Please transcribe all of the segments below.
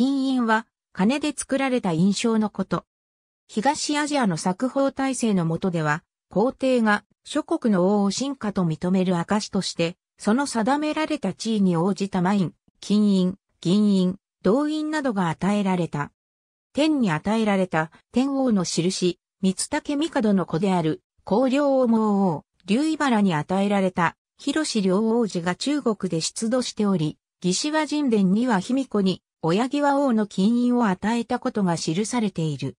金印は金で作られた印象のこと。東アジアの作法体制の下では、皇帝が諸国の王を進化と認める証として、その定められた地位に応じたマイン、金印、銀印、銅印などが与えられた。天に与えられた天王の印、三竹帝の子である、皇領王毛王、竜原に与えられた、広志両王子が中国で出土しており、義志和神殿には卑弥呼に、親際王の金印を与えたことが記されている。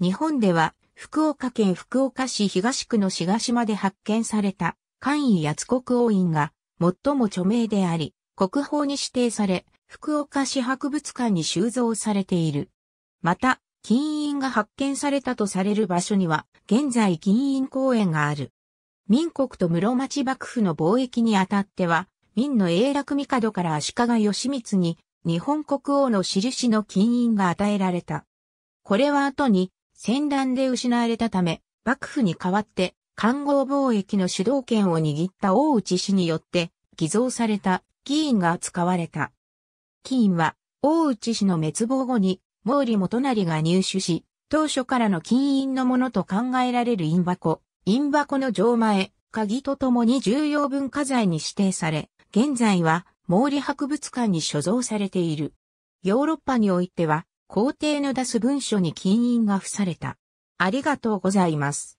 日本では、福岡県福岡市東区の志賀島で発見された、官位八国王院が、最も著名であり、国宝に指定され、福岡市博物館に収蔵されている。また、金印が発見されたとされる場所には、現在金印公園がある。民国と室町幕府の貿易にあたっては、民の永楽帝から足利義満に日本国王の印の金印が与えられた。これは後に戦乱で失われたため、幕府に代わって官合貿易の主導権を握った大内氏によって偽造された議員が使われた。議員は大内氏の滅亡後に毛利元就が入手し、当初からの金印のものと考えられる印箱、印箱の錠前、鍵とともに重要文化財に指定され、現在は毛利博物館に所蔵されている。ヨーロッパにおいては、皇帝の出す文書に金印が付された。ありがとうございます。